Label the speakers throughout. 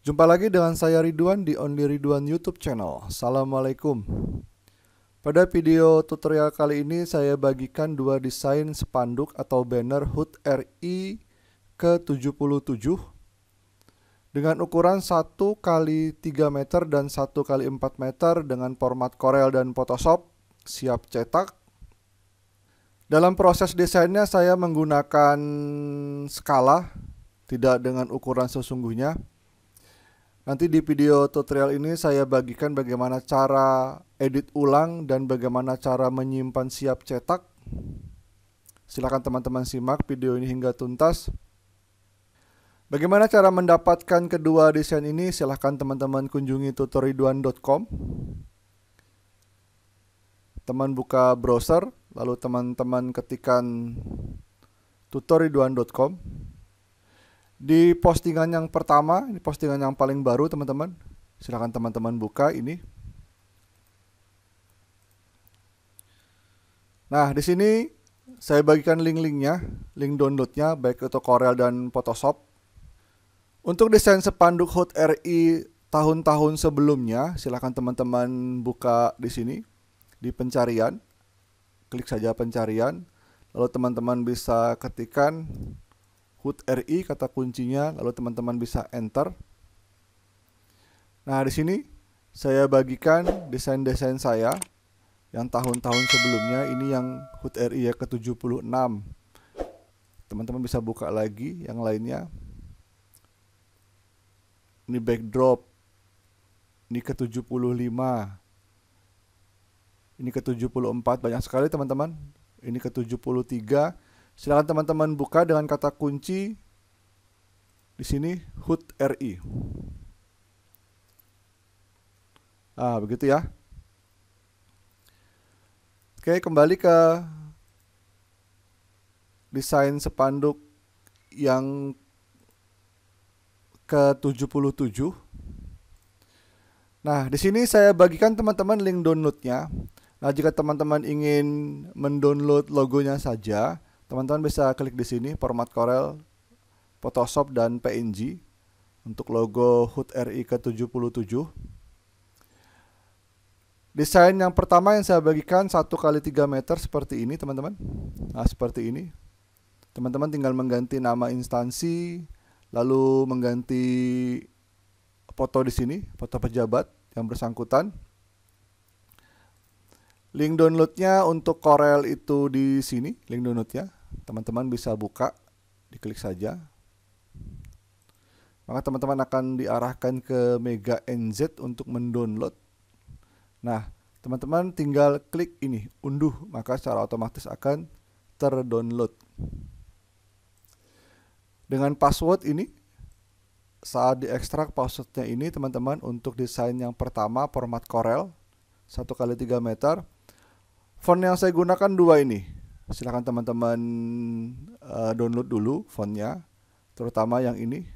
Speaker 1: Jumpa lagi dengan saya Ridwan di Only Ridwan YouTube channel. Assalamualaikum. Pada video tutorial kali ini saya bagikan dua desain spanduk atau banner hood RI ke-77 dengan ukuran 1 x 3 meter dan 1 x 4 meter dengan format Corel dan Photoshop siap cetak. Dalam proses desainnya saya menggunakan skala tidak dengan ukuran sesungguhnya Nanti di video tutorial ini saya bagikan bagaimana cara edit ulang dan bagaimana cara menyimpan siap cetak. Silakan teman-teman simak video ini hingga tuntas. Bagaimana cara mendapatkan kedua desain ini? Silahkan teman-teman kunjungi tutoriduan.com Teman buka browser, lalu teman-teman ketikan tutoriduan.com di postingan yang pertama, ini postingan yang paling baru teman-teman. Silahkan teman-teman buka ini. Nah, di sini saya bagikan link-linknya, link downloadnya baik itu Corel dan Photoshop. Untuk desain sepanduk HUT RI tahun-tahun sebelumnya, silahkan teman-teman buka di sini di pencarian. Klik saja pencarian, lalu teman-teman bisa ketikkan. HUT RI kata kuncinya lalu teman-teman bisa enter. Nah, di sini saya bagikan desain-desain saya yang tahun-tahun sebelumnya ini yang HUT RI ya ke-76. Teman-teman bisa buka lagi yang lainnya. Ini backdrop. Ini ke-75. Ini ke-74 banyak sekali teman-teman. Ini ke-73 Silakan teman-teman buka dengan kata kunci di sini HUT RI. Ah, begitu ya. Oke, kembali ke desain sepanduk yang ke-77. Nah, di sini saya bagikan teman-teman link downloadnya. Nah, jika teman-teman ingin mendownload logonya saja, Teman-teman bisa klik di sini format Corel, Photoshop dan PNG untuk logo HUT RI ke-77. Desain yang pertama yang saya bagikan satu kali 3 meter seperti ini, teman-teman. Nah, seperti ini. Teman-teman tinggal mengganti nama instansi, lalu mengganti foto di sini, foto pejabat yang bersangkutan. Link downloadnya untuk Corel itu di sini, link downloadnya teman-teman bisa buka, diklik saja. Maka teman-teman akan diarahkan ke Mega NZ untuk mendownload. Nah, teman-teman tinggal klik ini, unduh, maka secara otomatis akan terdownload. Dengan password ini, saat diekstrak passwordnya ini teman-teman untuk desain yang pertama format Corel 1 kali 3 meter. Font yang saya gunakan dua ini, silakan teman-teman uh, download dulu fontnya terutama yang ini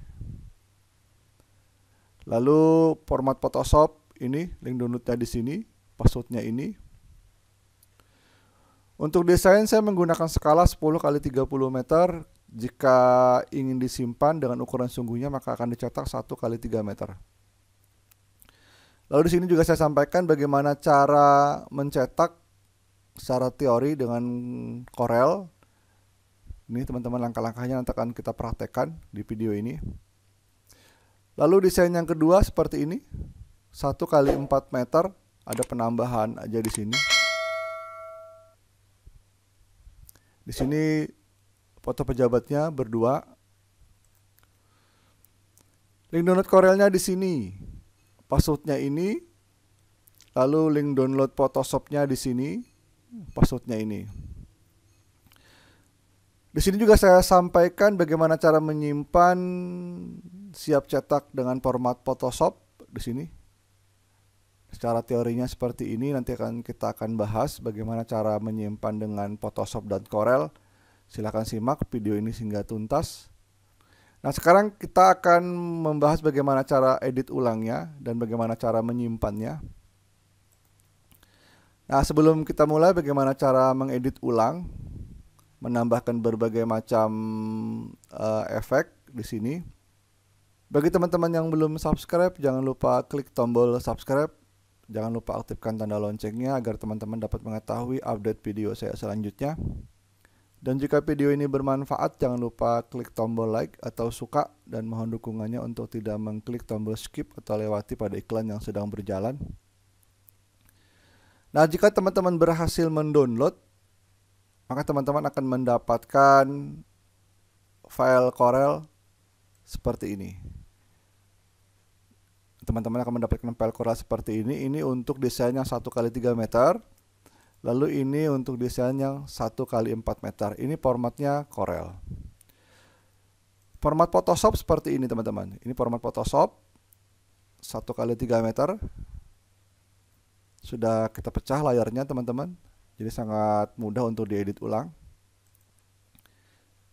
Speaker 1: lalu format Photoshop ini link downloadnya di sini passwordnya ini untuk desain saya menggunakan skala 10 kali 30 meter jika ingin disimpan dengan ukuran sungguhnya maka akan dicetak 1 kali 3 meter lalu di sini juga saya sampaikan bagaimana cara mencetak secara teori dengan Corel. Ini teman-teman langkah-langkahnya nanti akan kita praktekkan di video ini. Lalu desain yang kedua seperti ini. satu kali empat meter ada penambahan aja di sini. Di sini foto pejabatnya berdua. Link download Corelnya di sini. Passwordnya ini. Lalu link download Photoshopnya di sini passwordnya ini. Di sini juga saya sampaikan bagaimana cara menyimpan siap cetak dengan format Photoshop di sini. Secara teorinya seperti ini nanti akan kita akan bahas bagaimana cara menyimpan dengan Photoshop dan Corel. Silahkan simak video ini sehingga tuntas. Nah sekarang kita akan membahas bagaimana cara edit ulangnya dan bagaimana cara menyimpannya. Nah, sebelum kita mulai bagaimana cara mengedit ulang, menambahkan berbagai macam uh, efek di sini. Bagi teman-teman yang belum subscribe, jangan lupa klik tombol subscribe. Jangan lupa aktifkan tanda loncengnya agar teman-teman dapat mengetahui update video saya selanjutnya. Dan jika video ini bermanfaat, jangan lupa klik tombol like atau suka dan mohon dukungannya untuk tidak mengklik tombol skip atau lewati pada iklan yang sedang berjalan. Nah, jika teman-teman berhasil mendownload, maka teman-teman akan mendapatkan file Corel seperti ini. Teman-teman akan mendapatkan file Corel seperti ini. Ini untuk desain yang 1 kali 3 meter. Lalu ini untuk desain yang 1 kali 4 meter. Ini formatnya Corel. Format Photoshop seperti ini, teman-teman. Ini format Photoshop 1 kali 3 meter sudah kita pecah layarnya teman-teman jadi sangat mudah untuk diedit ulang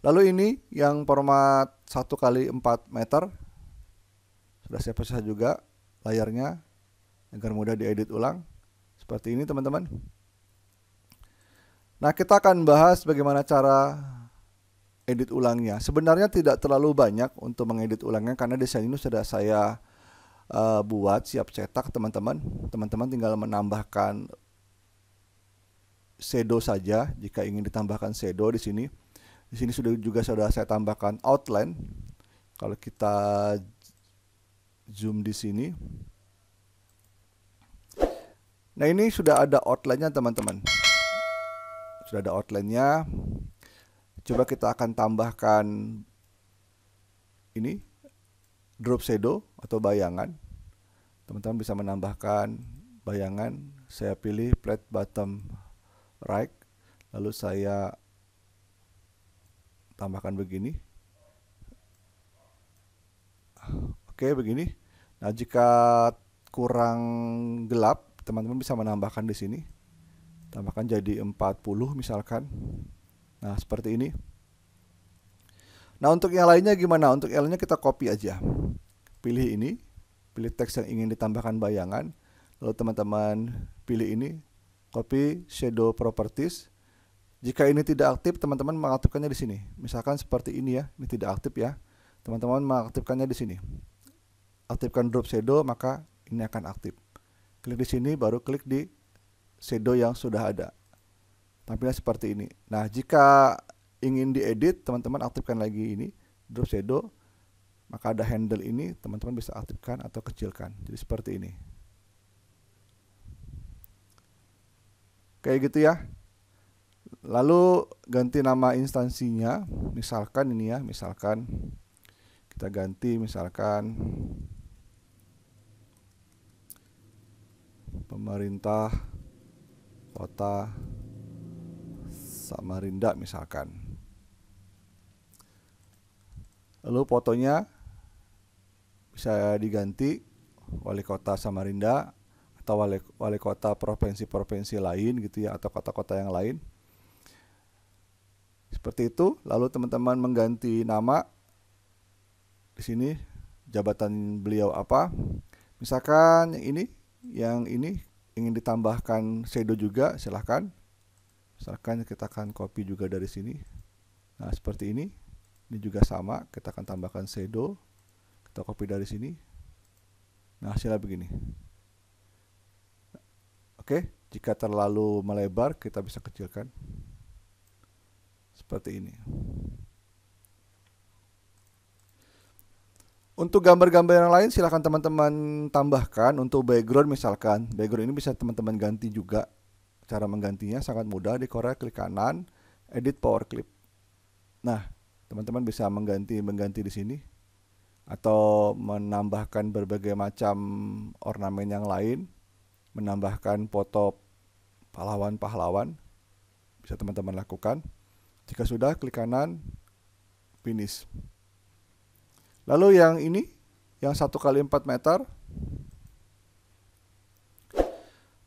Speaker 1: lalu ini yang format 1 kali 4 meter sudah saya pecah juga layarnya agar mudah diedit ulang seperti ini teman-teman nah kita akan bahas bagaimana cara edit ulangnya sebenarnya tidak terlalu banyak untuk mengedit ulangnya karena desain ini sudah saya uh, buat siap cetak teman-teman. Teman-teman tinggal menambahkan shadow saja jika ingin ditambahkan shadow di sini. Di sini sudah juga sudah saya tambahkan outline. Kalau kita zoom di sini. Nah, ini sudah ada outline-nya teman-teman. Sudah ada outline-nya. Coba kita akan tambahkan ini drop shadow atau bayangan teman-teman bisa menambahkan bayangan saya pilih flat bottom right lalu saya tambahkan begini oke begini nah jika kurang gelap teman-teman bisa menambahkan di sini tambahkan jadi 40 misalkan nah seperti ini nah untuk yang lainnya gimana untuk yang lainnya kita copy aja pilih ini pilih teks yang ingin ditambahkan bayangan, lalu teman-teman pilih ini, copy shadow properties. Jika ini tidak aktif, teman-teman mengaktifkannya di sini. Misalkan seperti ini ya, ini tidak aktif ya. Teman-teman mengaktifkannya di sini. Aktifkan drop shadow, maka ini akan aktif. Klik di sini, baru klik di shadow yang sudah ada. tampilnya seperti ini. Nah, jika ingin diedit, teman-teman aktifkan lagi ini, drop shadow, maka ada handle ini teman-teman bisa aktifkan atau kecilkan jadi seperti ini kayak gitu ya lalu ganti nama instansinya misalkan ini ya misalkan kita ganti misalkan pemerintah kota Samarinda misalkan lalu fotonya saya diganti wali kota Samarinda atau wali, wali kota provinsi-provinsi lain gitu ya atau kota-kota yang lain seperti itu lalu teman-teman mengganti nama di sini jabatan beliau apa misalkan yang ini yang ini ingin ditambahkan shadow juga silahkan misalkan kita akan copy juga dari sini nah seperti ini ini juga sama kita akan tambahkan shadow kita copy dari sini nah hasilnya begini oke jika terlalu melebar kita bisa kecilkan seperti ini Untuk gambar-gambar yang lain silahkan teman-teman tambahkan Untuk background misalkan Background ini bisa teman-teman ganti juga Cara menggantinya sangat mudah Di Korea klik kanan Edit power clip Nah teman-teman bisa mengganti-mengganti di sini atau menambahkan berbagai macam ornamen yang lain, menambahkan foto pahlawan-pahlawan, bisa teman-teman lakukan. Jika sudah, klik kanan, finish. Lalu yang ini, yang 1 kali 4 meter.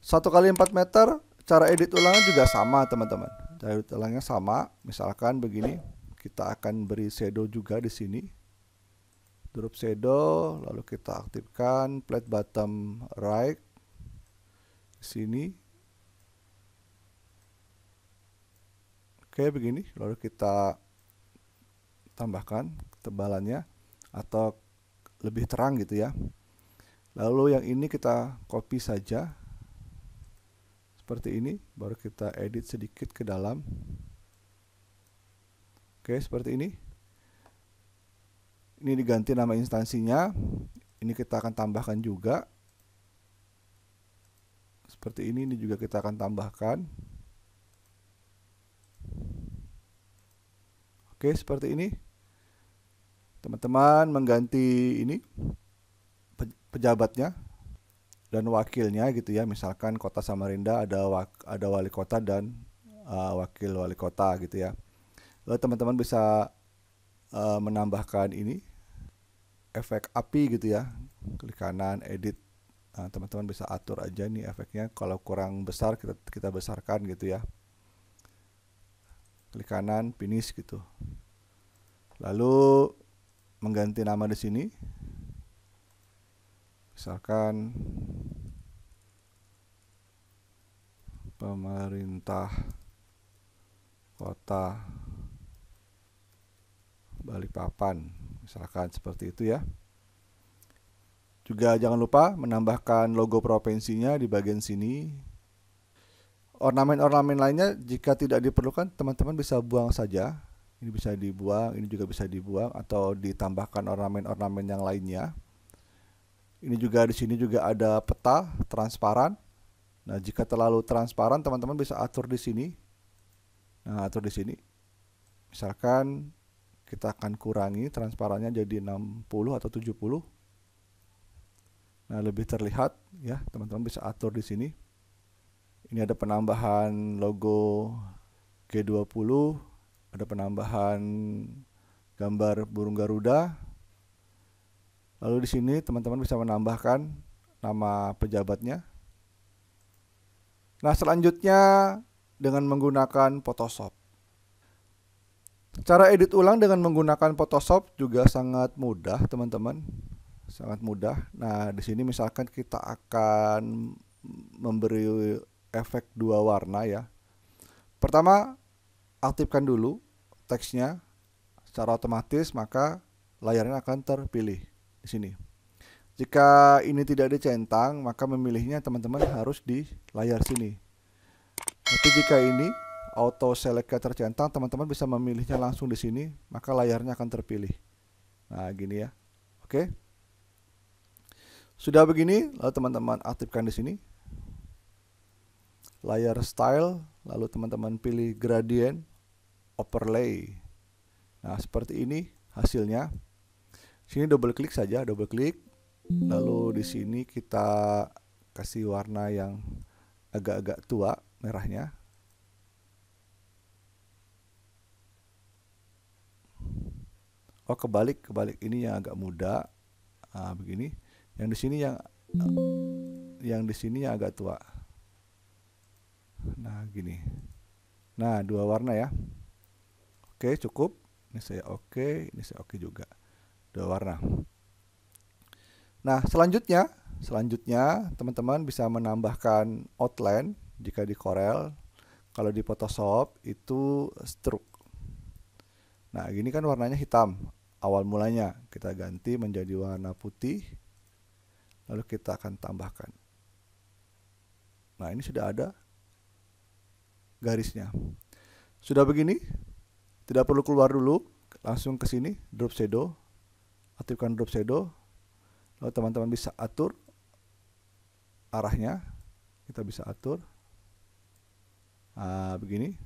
Speaker 1: 1 kali 4 meter, cara edit ulangnya juga sama teman-teman. Cara edit ulangnya sama, misalkan begini, kita akan beri shadow juga di sini drop shadow lalu kita aktifkan plate bottom right sini oke begini lalu kita tambahkan tebalannya atau lebih terang gitu ya lalu yang ini kita copy saja seperti ini baru kita edit sedikit ke dalam oke seperti ini ini diganti nama instansinya ini kita akan tambahkan juga seperti ini ini juga kita akan tambahkan oke seperti ini teman-teman mengganti ini pejabatnya dan wakilnya gitu ya misalkan kota Samarinda ada wak, ada wali kota dan uh, wakil wali kota gitu ya lalu teman-teman bisa uh, menambahkan ini efek api gitu ya klik kanan edit nah, teman-teman nah, bisa atur aja nih efeknya kalau kurang besar kita kita besarkan gitu ya klik kanan finish gitu lalu mengganti nama di sini misalkan pemerintah kota Balikpapan misalkan seperti itu ya. Juga jangan lupa menambahkan logo provinsinya di bagian sini. Ornamen-ornamen lainnya jika tidak diperlukan teman-teman bisa buang saja. Ini bisa dibuang, ini juga bisa dibuang atau ditambahkan ornamen-ornamen yang lainnya. Ini juga di sini juga ada peta transparan. Nah, jika terlalu transparan teman-teman bisa atur di sini. Nah, atur di sini. Misalkan kita akan kurangi transparannya jadi 60 atau 70 nah lebih terlihat ya teman-teman bisa atur di sini ini ada penambahan logo G20 ada penambahan gambar burung Garuda lalu di sini teman-teman bisa menambahkan nama pejabatnya nah selanjutnya dengan menggunakan Photoshop Cara edit ulang dengan menggunakan Photoshop juga sangat mudah, teman-teman. Sangat mudah. Nah, di sini misalkan kita akan memberi efek dua warna ya. Pertama, aktifkan dulu teksnya secara otomatis, maka layarnya akan terpilih di sini. Jika ini tidak dicentang, maka memilihnya teman-teman harus di layar sini. Tapi jika ini auto Select selectnya tercentang, teman-teman bisa memilihnya langsung di sini, maka layarnya akan terpilih. Nah, gini ya. Oke. Sudah begini, lalu teman-teman aktifkan di sini. Layar style, lalu teman-teman pilih gradient, overlay. Nah, seperti ini hasilnya. Sini double klik saja, double klik. Lalu di sini kita kasih warna yang agak-agak tua merahnya oh kebalik kebalik ini yang agak muda nah, begini yang di sini yang yang di sini yang agak tua nah gini nah dua warna ya oke cukup ini saya oke ini saya oke juga dua warna nah selanjutnya selanjutnya teman-teman bisa menambahkan outline jika di Corel kalau di Photoshop itu stroke Nah, gini kan warnanya hitam awal mulanya. Kita ganti menjadi warna putih. Lalu kita akan tambahkan. Nah, ini sudah ada garisnya. Sudah begini, tidak perlu keluar dulu, langsung ke sini, drop shadow, aktifkan drop shadow, lalu teman-teman bisa atur arahnya, kita bisa atur, nah, begini,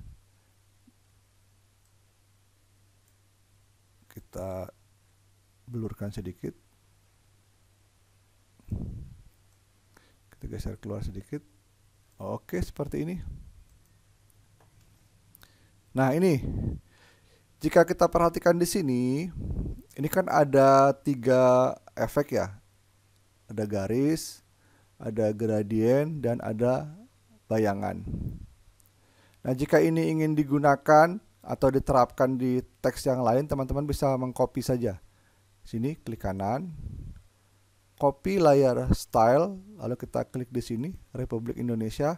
Speaker 1: kita belurkan sedikit kita geser keluar sedikit oke seperti ini nah ini jika kita perhatikan di sini ini kan ada tiga efek ya ada garis ada gradien dan ada bayangan nah jika ini ingin digunakan atau diterapkan di teks yang lain, teman-teman bisa mengcopy saja. Sini klik kanan, copy layer style, lalu kita klik di sini Republik Indonesia,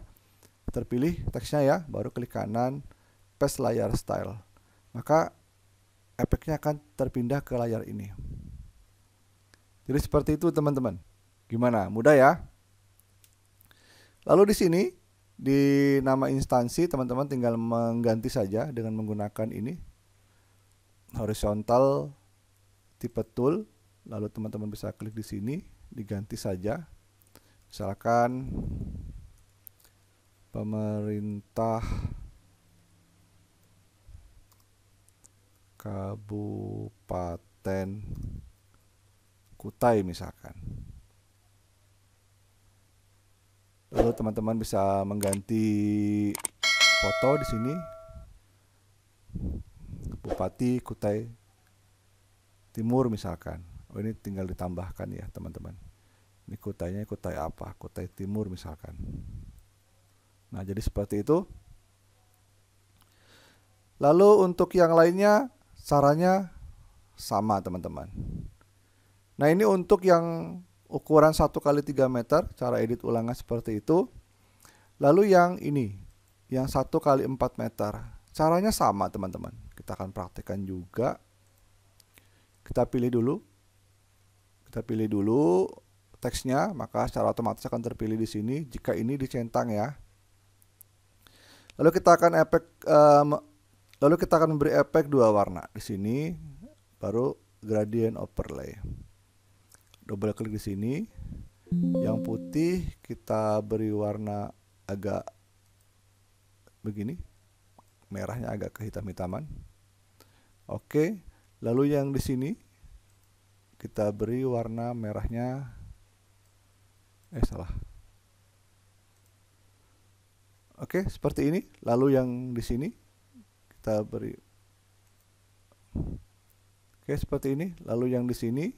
Speaker 1: terpilih teksnya ya, baru klik kanan, paste layer style. Maka efeknya akan terpindah ke layar ini. Jadi seperti itu teman-teman. Gimana? Mudah ya? Lalu di sini di nama instansi teman-teman tinggal mengganti saja dengan menggunakan ini horizontal tipe tool lalu teman-teman bisa klik di sini diganti saja misalkan pemerintah kabupaten Kutai misalkan lalu teman-teman bisa mengganti foto di sini Bupati Kutai Timur misalkan oh ini tinggal ditambahkan ya teman-teman ini kutainya kutai apa kutai timur misalkan nah jadi seperti itu lalu untuk yang lainnya caranya sama teman-teman nah ini untuk yang ukuran 1 kali 3 meter, cara edit ulangan seperti itu. Lalu yang ini, yang 1 kali 4 meter. Caranya sama teman-teman, kita akan praktekkan juga. Kita pilih dulu, kita pilih dulu teksnya, maka secara otomatis akan terpilih di sini jika ini dicentang ya. Lalu kita akan efek, um, lalu kita akan memberi efek dua warna di sini, baru gradient overlay double klik di sini yang putih kita beri warna agak begini merahnya agak kehitam-hitaman oke lalu yang di sini kita beri warna merahnya eh salah Oke, seperti ini. Lalu yang di sini kita beri Oke, seperti ini. Lalu yang di sini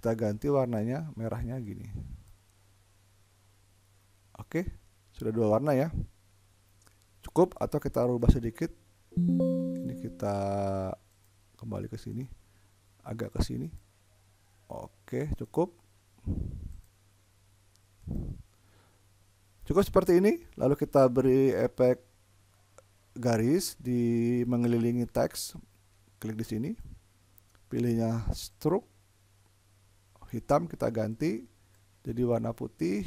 Speaker 1: kita ganti warnanya merahnya gini oke sudah dua warna ya cukup atau kita rubah sedikit ini kita kembali ke sini agak ke sini oke cukup cukup seperti ini lalu kita beri efek garis di mengelilingi teks klik di sini pilihnya stroke hitam kita ganti jadi warna putih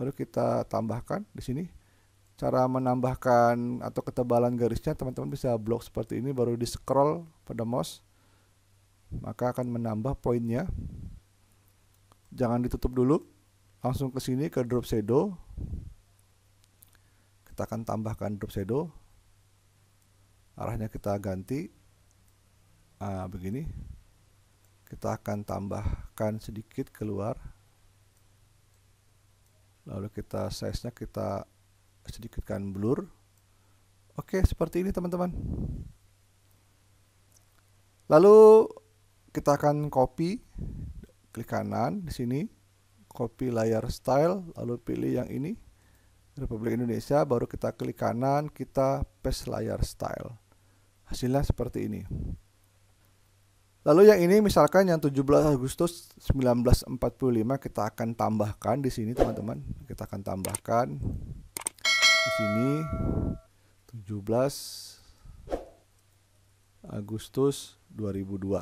Speaker 1: lalu kita tambahkan di sini cara menambahkan atau ketebalan garisnya teman-teman bisa blok seperti ini baru di scroll pada mouse maka akan menambah poinnya jangan ditutup dulu langsung ke sini ke drop shadow kita akan tambahkan drop shadow arahnya kita ganti nah, begini kita akan tambahkan sedikit keluar lalu kita size nya kita sedikitkan blur oke seperti ini teman-teman lalu kita akan copy klik kanan di sini copy layar style lalu pilih yang ini Republik Indonesia baru kita klik kanan kita paste layar style hasilnya seperti ini Lalu yang ini misalkan yang 17 Agustus 1945 kita akan tambahkan di sini teman-teman. Kita akan tambahkan di sini 17 Agustus 2002.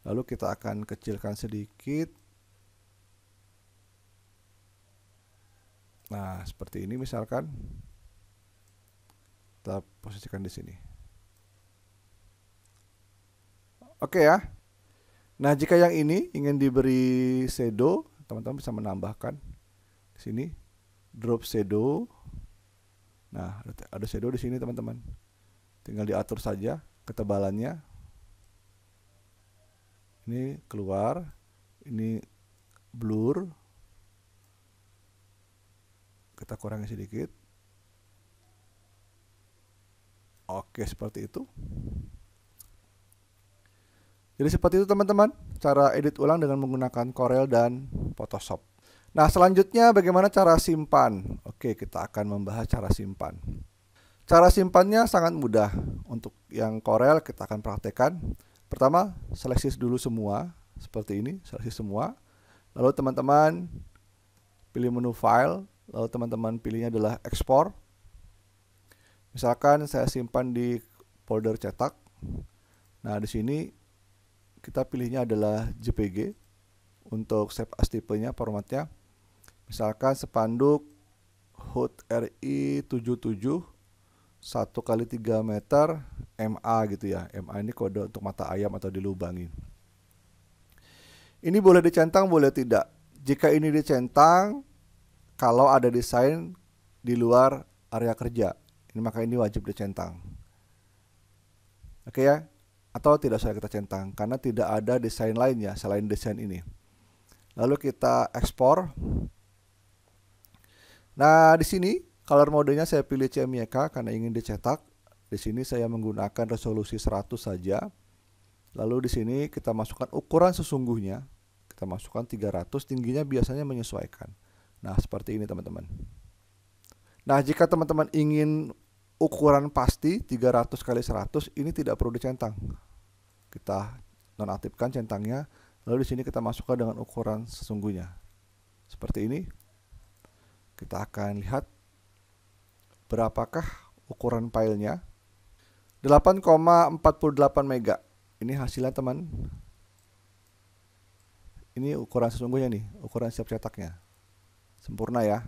Speaker 1: Lalu kita akan kecilkan sedikit. Nah, seperti ini misalkan. Kita posisikan di sini. Oke ya. Nah, jika yang ini ingin diberi shadow, teman-teman bisa menambahkan di sini drop shadow. Nah, ada shadow di sini, teman-teman. Tinggal diatur saja ketebalannya. Ini keluar, ini blur. Kita kurangi sedikit. Oke, seperti itu. Jadi seperti itu teman-teman, cara edit ulang dengan menggunakan Corel dan Photoshop. Nah, selanjutnya bagaimana cara simpan? Oke, kita akan membahas cara simpan. Cara simpannya sangat mudah. Untuk yang Corel kita akan praktekkan. Pertama, seleksi dulu semua seperti ini, seleksi semua. Lalu teman-teman pilih menu file, lalu teman-teman pilihnya adalah Export. Misalkan saya simpan di folder cetak. Nah, di sini kita pilihnya adalah JPG untuk save as tipenya formatnya misalkan sepanduk HUD RI 77 1 kali 3 meter MA gitu ya MA ini kode untuk mata ayam atau dilubangin ini boleh dicentang boleh tidak jika ini dicentang kalau ada desain di luar area kerja ini maka ini wajib dicentang oke ya atau tidak usah kita centang karena tidak ada desain lainnya selain desain ini. Lalu kita ekspor. Nah, di sini color modenya saya pilih CMYK karena ingin dicetak. Di sini saya menggunakan resolusi 100 saja. Lalu di sini kita masukkan ukuran sesungguhnya. Kita masukkan 300, tingginya biasanya menyesuaikan. Nah, seperti ini teman-teman. Nah, jika teman-teman ingin ukuran pasti 300 kali 100 ini tidak perlu dicentang kita nonaktifkan centangnya lalu di sini kita masukkan dengan ukuran sesungguhnya seperti ini kita akan lihat berapakah ukuran filenya 8,48 mega ini hasilnya teman ini ukuran sesungguhnya nih ukuran siap cetaknya sempurna ya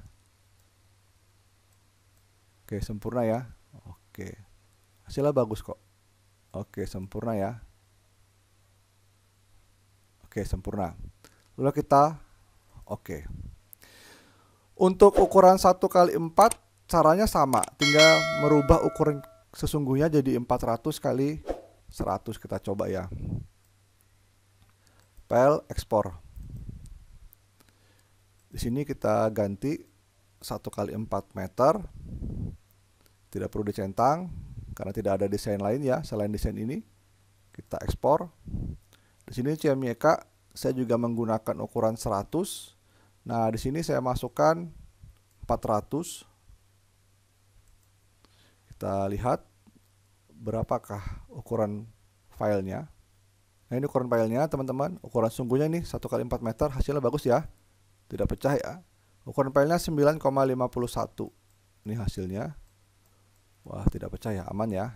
Speaker 1: oke sempurna ya oke hasilnya bagus kok oke sempurna ya Oke, sempurna. Lalu kita oke. Untuk ukuran 1 kali 4 caranya sama, tinggal merubah ukuran sesungguhnya jadi 400 kali 100 kita coba ya. File ekspor. Di sini kita ganti 1 kali 4 meter. Tidak perlu dicentang karena tidak ada desain lain ya selain desain ini. Kita ekspor. Di sini CMYK saya juga menggunakan ukuran 100. Nah, di sini saya masukkan 400. Kita lihat berapakah ukuran filenya. Nah, ini ukuran filenya, teman-teman. Ukuran sungguhnya ini 1 kali 4 meter, hasilnya bagus ya. Tidak pecah ya. Ukuran filenya 9,51. Ini hasilnya. Wah, tidak pecah ya, aman ya.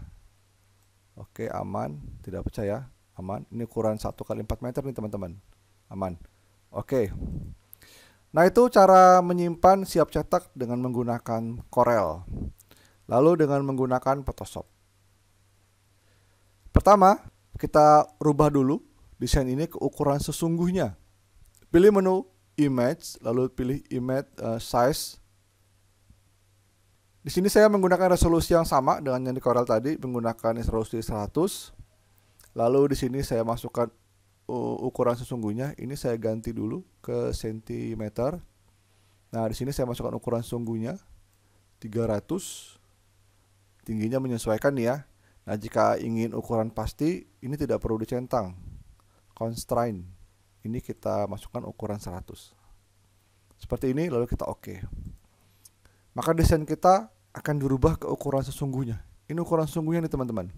Speaker 1: Oke, aman, tidak pecah ya aman ini ukuran 1 kali 4 meter nih teman-teman aman oke nah itu cara menyimpan siap cetak dengan menggunakan Corel lalu dengan menggunakan Photoshop pertama kita rubah dulu desain ini ke ukuran sesungguhnya pilih menu image lalu pilih image uh, size di sini saya menggunakan resolusi yang sama dengan yang di Corel tadi, menggunakan resolusi 100. Lalu di sini saya masukkan uh, ukuran sesungguhnya. Ini saya ganti dulu ke cm. Nah, di sini saya masukkan ukuran sesungguhnya 300. Tingginya menyesuaikan nih ya. Nah, jika ingin ukuran pasti, ini tidak perlu dicentang. Constraint. Ini kita masukkan ukuran 100. Seperti ini, lalu kita oke. Okay. Maka desain kita akan dirubah ke ukuran sesungguhnya. Ini ukuran sesungguhnya nih teman-teman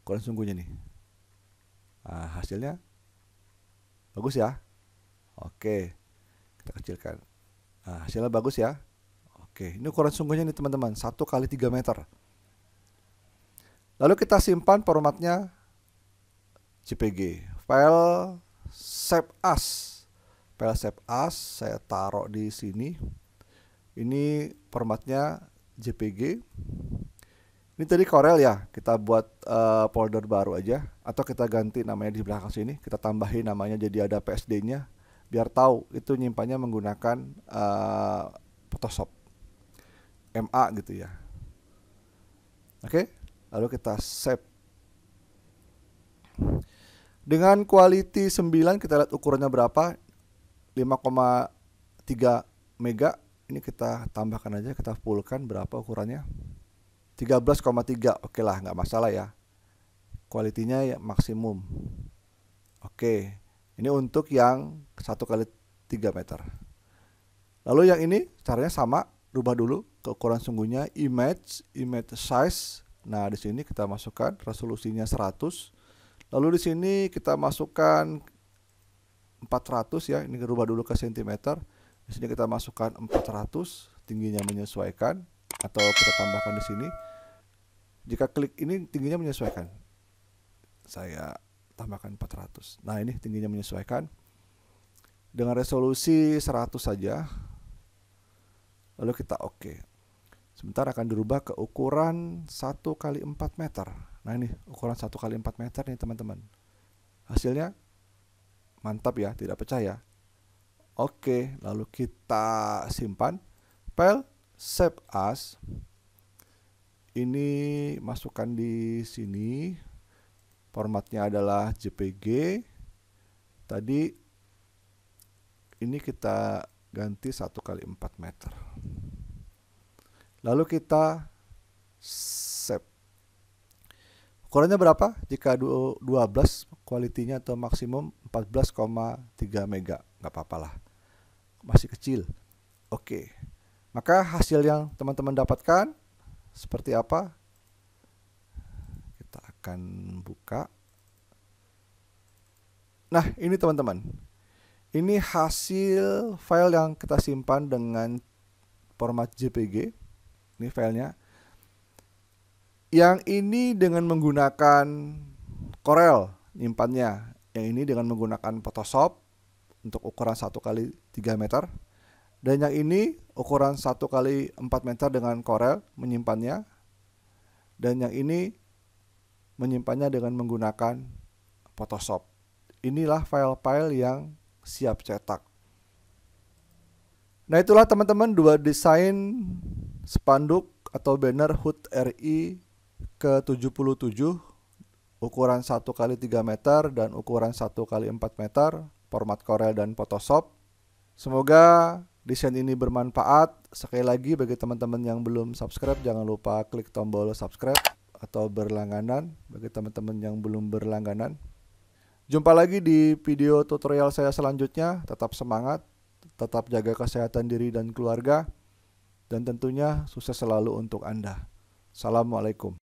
Speaker 1: ukuran sungguhnya nih nah, hasilnya bagus ya oke kita kecilkan nah, hasilnya bagus ya oke ini ukuran sungguhnya nih teman-teman satu kali tiga meter lalu kita simpan formatnya JPG file save as file save as saya taruh di sini ini formatnya JPG ini tadi Corel ya, kita buat uh, folder baru aja atau kita ganti namanya di belakang sini, kita tambahin namanya jadi ada PSD-nya biar tahu itu nyimpannya menggunakan uh, Photoshop MA gitu ya. Oke, okay? lalu kita save. Dengan quality 9 kita lihat ukurannya berapa? 5,3 mega. Ini kita tambahkan aja, kita fullkan berapa ukurannya. 13,3 oke lah nggak masalah ya kualitinya ya maksimum oke ini untuk yang 1 kali 3 meter lalu yang ini caranya sama rubah dulu ke ukuran sungguhnya image image size nah di sini kita masukkan resolusinya 100 lalu di sini kita masukkan 400 ya ini rubah dulu ke sentimeter di sini kita masukkan 400 tingginya menyesuaikan atau kita tambahkan di sini jika klik ini tingginya menyesuaikan. Saya tambahkan 400. Nah, ini tingginya menyesuaikan. Dengan resolusi 100 saja. Lalu kita oke. Okay. Sebentar akan dirubah ke ukuran 1 kali 4 meter. Nah, ini ukuran 1 kali 4 meter nih, teman-teman. Hasilnya mantap ya, tidak pecah ya. Oke, lalu kita simpan. File save as ini masukkan di sini formatnya adalah JPG tadi ini kita ganti satu kali empat meter lalu kita save ukurannya berapa jika 12 kualitinya atau maksimum 14,3 mega nggak apa-apalah masih kecil oke maka hasil yang teman-teman dapatkan seperti apa? Kita akan buka. Nah, ini teman-teman. Ini hasil file yang kita simpan dengan format JPG. Ini filenya. Yang ini dengan menggunakan Corel nyimpannya. Yang ini dengan menggunakan Photoshop untuk ukuran 1 kali 3 meter. Dan yang ini ukuran 1 kali 4 meter dengan korel menyimpannya dan yang ini menyimpannya dengan menggunakan Photoshop. Inilah file-file yang siap cetak. Nah itulah teman-teman dua desain spanduk atau banner HUT RI ke-77 ukuran 1 kali 3 meter dan ukuran 1 kali 4 meter format Corel dan Photoshop. Semoga desain ini bermanfaat. Sekali lagi bagi teman-teman yang belum subscribe jangan lupa klik tombol subscribe atau berlangganan bagi teman-teman yang belum berlangganan. Jumpa lagi di video tutorial saya selanjutnya. Tetap semangat, tetap jaga kesehatan diri dan keluarga dan tentunya sukses selalu untuk Anda. Assalamualaikum.